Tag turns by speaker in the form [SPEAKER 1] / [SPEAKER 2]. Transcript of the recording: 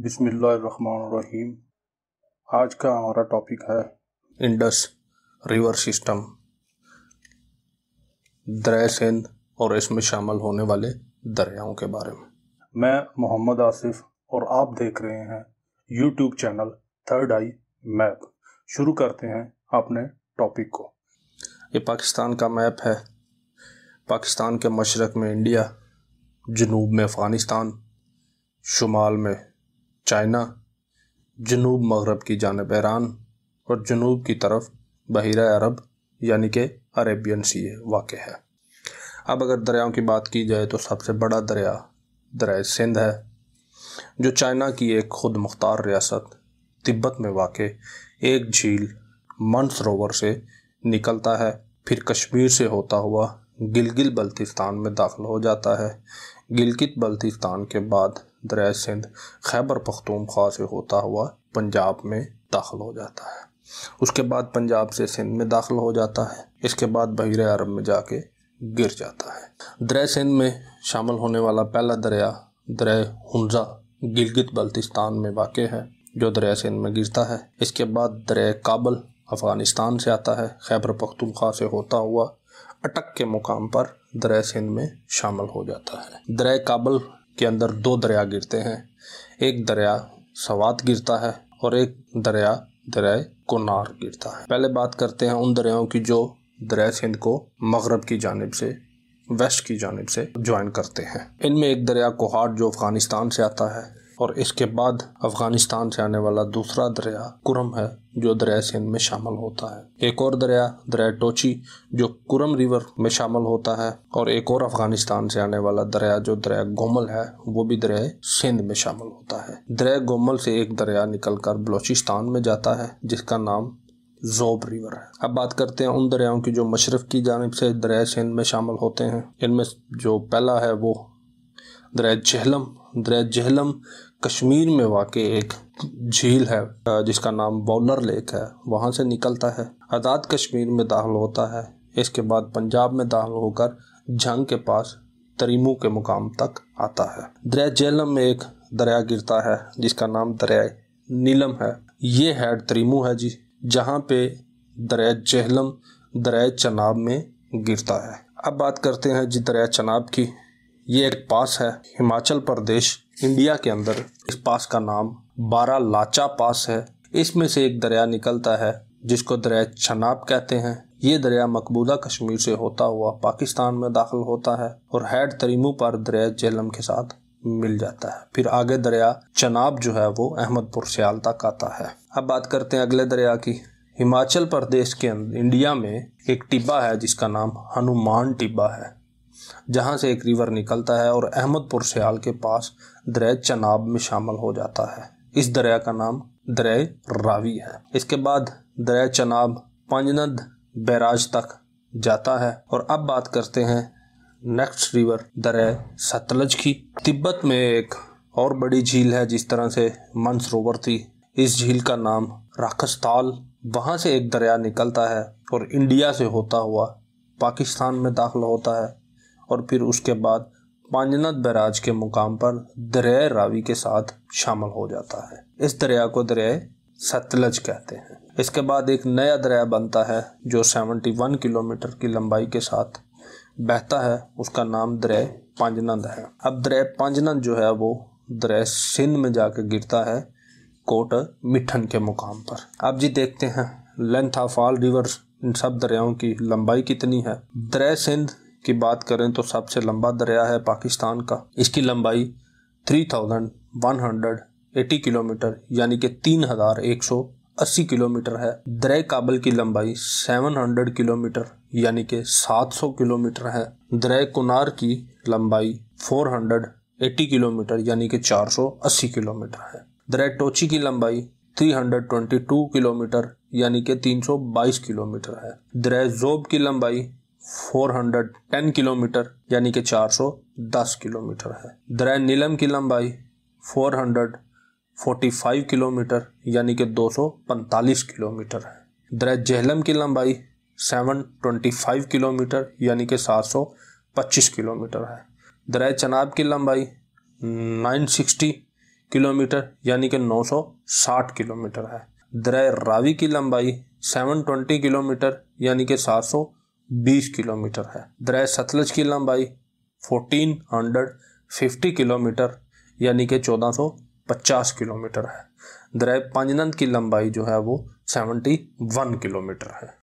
[SPEAKER 1] बिसमीम आज का हमारा टॉपिक है इंडस रिवर सिस्टम दरिया सिंध और इसमें शामिल होने वाले दरियाओं के बारे में मैं मोहम्मद आसिफ और आप देख रहे हैं YouTube channel third eye map शुरू करते हैं अपने टॉपिक को ये पाकिस्तान का मैप है पाकिस्तान के मशरक में इंडिया जनूब में अफ़गानिस्तान शुमाल में चाइना जनूब मगरब की जानब ईरान और जनूब की तरफ बहरा अरब यानी कि अरेबियन सी वाक़ है अब अगर दरियाओं की बात की जाए तो सबसे बड़ा दरिया दरिया सिंध है जो चाइना की एक खुद मुख्तार रियासत तिब्बत में वाक़ एक झील मनसरोवर से निकलता है फिर कश्मीर से होता हुआ गिलगित बल्तिस्तान में दाखिल हो जाता है गिलगित बल्तिस्तान के बाद दरिया सिंध खैबर पख्तूनख्वा से होता हुआ पंजाब में दाखिल हो जाता है उसके बाद पंजाब से सिंध में दाखिल हो जाता है इसके बाद बहर अरब में जाके गिर जाता है दरिया सिंध में शामिल होने वाला पहला दरिया दरिया हंजा गिलगित बल्तिस्तान में वाक़ है जो दरिया सिंध में गिरता है इसके बाद दरिया काबल अफ़गानिस्तान से आता है खैबर पख्तूनख्वा से होता हुआ अटक के मुकाम पर दरिया सिंध में शामिल हो जाता है दरिया काबल के अंदर दो दरिया गिरते हैं एक दरिया सवात गिरता है और एक दरिया दरिया कोनार गिरता है पहले बात करते हैं उन दरियाओं की जो दरिया सिंध को मगरब की जानब से वेस्ट की जानब से ज्वाइन करते हैं इनमें एक दरिया कोहाट जो अफगानिस्तान से आता है और इसके बाद अफगानिस्तान से आने वाला दूसरा दरिया कुरम है जो दरिया सिंध में शामिल होता है एक और दरिया दरिया टोची जो कुरम रिवर में शामिल होता है और एक और अफगानिस्तान से आने वाला दरिया जो दरिया गोमल है वो भी दरिया सिंध में शामिल होता है दरिया गोमल से एक दरिया निकलकर बलोचिस्तान में जाता है जिसका नाम जोब रिवर है अब बात करते हैं उन दरियाओं की जो मशरफ की जानब से दरिया सिंध में शामिल होते हैं इनमें जो पहला है वो दरिया जहलम द्रैजहलम कश्मीर में वाकई एक झील है जिसका नाम बॉलर लेक है वहाँ से निकलता है आज़ाद कश्मीर में दाखिल होता है इसके बाद पंजाब में दाखिल होकर झंग के पास तरीमू के मुकाम तक आता है द्रैजहलम में एक दरिया गिरता है जिसका नाम दरिया नीलम है ये है तरीमू है जी जहाँ पे दरिया जहलम दरिया चनाब में गिरता है अब बात करते हैं जी दरिया चनाब की ये एक पास है हिमाचल प्रदेश इंडिया के अंदर इस पास का नाम बारा लाचा पास है इसमें से एक दरिया निकलता है जिसको दरिया छनाब कहते हैं ये दरिया मकबूदा कश्मीर से होता हुआ पाकिस्तान में दाखिल होता है और हैड तरीमू पर दरिया जेलम के साथ मिल जाता है फिर आगे दरिया चनाब जो है वो अहमदपुर सियाल तक आता है अब बात करते हैं अगले दरिया की हिमाचल प्रदेश के इंडिया में एक टिब्बा है जिसका नाम हनुमान टिब्बा है जहां से एक रिवर निकलता है और अहमदपुर सयाल के पास दरिया चनाब में शामिल हो जाता है इस दरिया का नाम दरिया रावी है इसके बाद दरिया चनाब पंजनद बैराज तक जाता है और अब बात करते हैं नेक्स्ट रिवर दरिया सतलज की तिब्बत में एक और बड़ी झील है जिस तरह से मनसरोवर थी इस झील का नाम राखस्ताल वहाँ से एक दरिया निकलता है और इंडिया से होता हुआ पाकिस्तान में दाखिल होता है और फिर उसके बाद पांजनाथ बैराज के मुकाम पर दरिया रावी के साथ शामिल हो जाता है इस दरिया को दरिया सतलज कहते हैं इसके बाद एक नया दरिया बनता है जो 71 किलोमीटर की लंबाई के साथ बहता है उसका नाम दरिया पांजनंद है अब दरिया पांजनंद जो है वो दरिया सिंध में जाकर गिरता है कोट मिठन के मुकाम पर अब जी देखते हैं लेंथ ऑफ ऑल रिवर्स इन सब दरियाओं की लंबाई कितनी है दरिया सिंध की बात करें तो सबसे लंबा दरिया है पाकिस्तान का इसकी लंबाई 3,180 किलोमीटर यानी कि 3,180 किलोमीटर है दरे काबल की लंबाई 700 किलोमीटर यानी कि 700 किलोमीटर है दरे कुनार की लंबाई 480 किलोमीटर यानी कि 480 किलोमीटर है दरे टोची की लंबाई 322 किलोमीटर यानी कि 322 किलोमीटर है दरे जोब की लंबाई 410 किलोमीटर यानी कि 410 किलोमीटर है दर नीलम की लंबाई 445 किलोमीटर यानी कि 245 किलोमीटर है दर जहलम की लंबाई 725 किलोमीटर यानी कि 725 किलोमीटर है दर चनाब की लंबाई 960 किलोमीटर यानी कि 960 किलोमीटर है दर रावी की लंबाई 720 किलोमीटर यानी कि 700 20 किलोमीटर है दरय सतलज की लंबाई 1450 किलोमीटर यानी कि 1450 किलोमीटर है दरअ पंजनंद की लंबाई जो है वो 71 किलोमीटर है